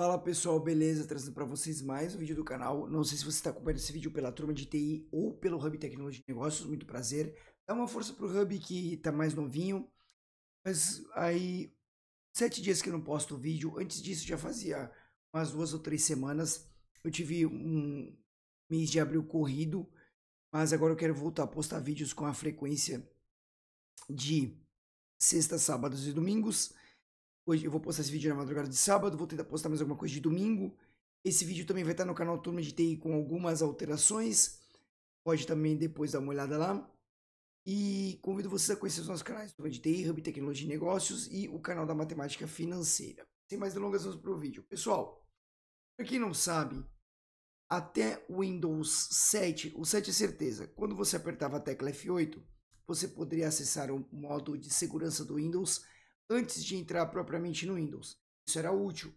Fala pessoal, beleza? Trazendo para vocês mais um vídeo do canal. Não sei se você está acompanhando esse vídeo pela turma de TI ou pelo Hub Tecnologia e Negócios, muito prazer. Dá uma força pro Hub que tá mais novinho. Mas aí, sete dias que eu não posto o vídeo. Antes disso, já fazia umas duas ou três semanas. Eu tive um mês de abril corrido, mas agora eu quero voltar a postar vídeos com a frequência de sextas, sábados e domingos. Hoje eu vou postar esse vídeo na madrugada de sábado, vou tentar postar mais alguma coisa de domingo. Esse vídeo também vai estar no canal Turma de TI com algumas alterações. Pode também depois dar uma olhada lá. E convido vocês a conhecer os nossos canais Turma de TI, Hub Tecnologia e Negócios e o canal da Matemática Financeira. Sem mais delongas, vamos para o vídeo. Pessoal, para quem não sabe, até Windows 7, o 7 é certeza, quando você apertava a tecla F8, você poderia acessar o modo de segurança do Windows antes de entrar propriamente no Windows. Isso era útil.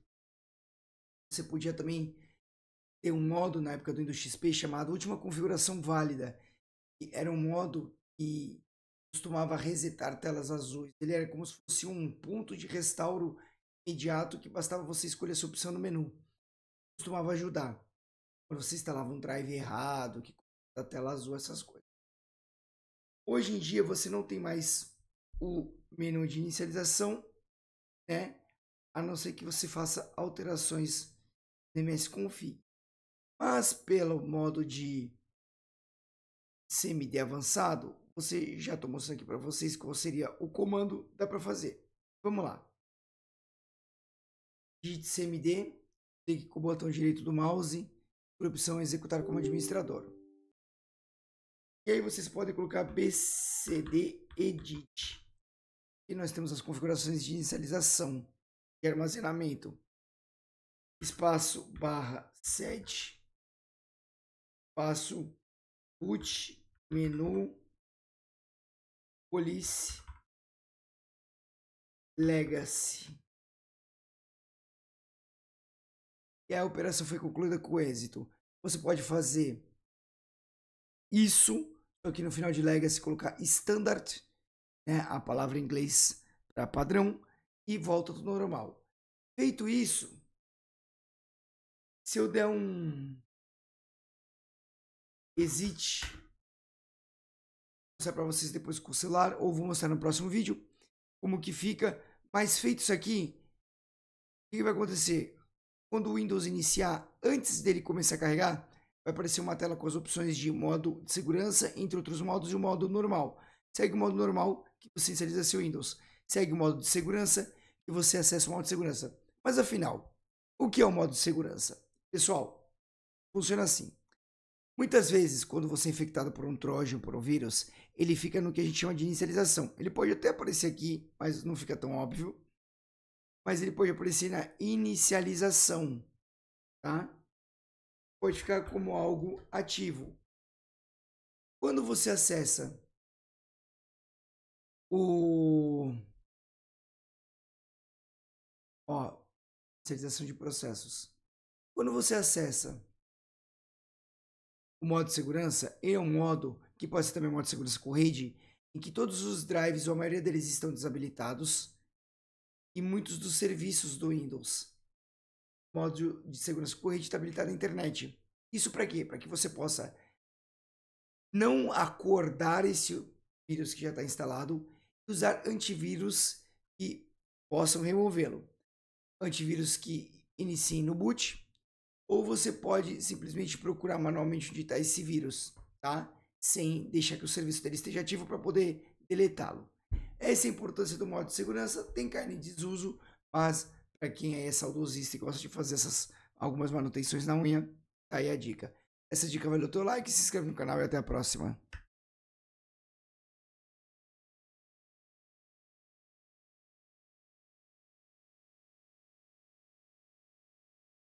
Você podia também ter um modo na época do Windows XP chamado Última Configuração Válida. Era um modo que costumava resetar telas azuis. Ele era como se fosse um ponto de restauro imediato que bastava você escolher essa opção no menu. Costumava ajudar. Quando você instalava um drive errado, que da tela azul, essas coisas. Hoje em dia você não tem mais o menu de inicialização, né? A não ser que você faça alterações no msconfig. Mas pelo modo de CMD avançado, você já estou mostrando aqui para vocês qual seria o comando, dá para fazer. Vamos lá. Digite CMD, clique com o botão direito do mouse, por opção executar como administrador. E aí vocês podem colocar bcd edit e nós temos as configurações de inicialização e armazenamento. Espaço barra set espaço put menu, police, legacy. E a operação foi concluída com êxito. Você pode fazer isso, aqui no final de legacy colocar standard né, a palavra em inglês para padrão e volta tudo normal. Feito isso, se eu der um exit, vou mostrar para vocês depois com o celular ou vou mostrar no próximo vídeo como que fica. Mas feito isso aqui, o que vai acontecer? Quando o Windows iniciar, antes dele começar a carregar, vai aparecer uma tela com as opções de modo de segurança, entre outros modos, e o modo normal. Segue o modo normal que você inicializa seu Windows. Segue o modo de segurança e você acessa o modo de segurança. Mas afinal, o que é o modo de segurança? Pessoal, funciona assim. Muitas vezes, quando você é infectado por um trojan, por um vírus, ele fica no que a gente chama de inicialização. Ele pode até aparecer aqui, mas não fica tão óbvio. Mas ele pode aparecer na inicialização, tá? Pode ficar como algo ativo. Quando você acessa o. Ó, serialização de processos. Quando você acessa o modo de segurança, ele é um modo que pode ser também um modo de segurança com rede, em que todos os drives, ou a maioria deles, estão desabilitados e muitos dos serviços do Windows. O modo de segurança com rede está habilitado na internet. Isso para quê? Para que você possa não acordar esse vírus que já está instalado usar antivírus que possam removê-lo. Antivírus que iniciem no boot, ou você pode simplesmente procurar manualmente onde está esse vírus, tá? Sem deixar que o serviço dele esteja ativo para poder deletá-lo. Essa é a importância do modo de segurança, tem carne de desuso, mas para quem é saudosista e gosta de fazer essas algumas manutenções na unha, tá aí a dica. Essa dica valeu o teu like, se inscreve no canal e até a próxima.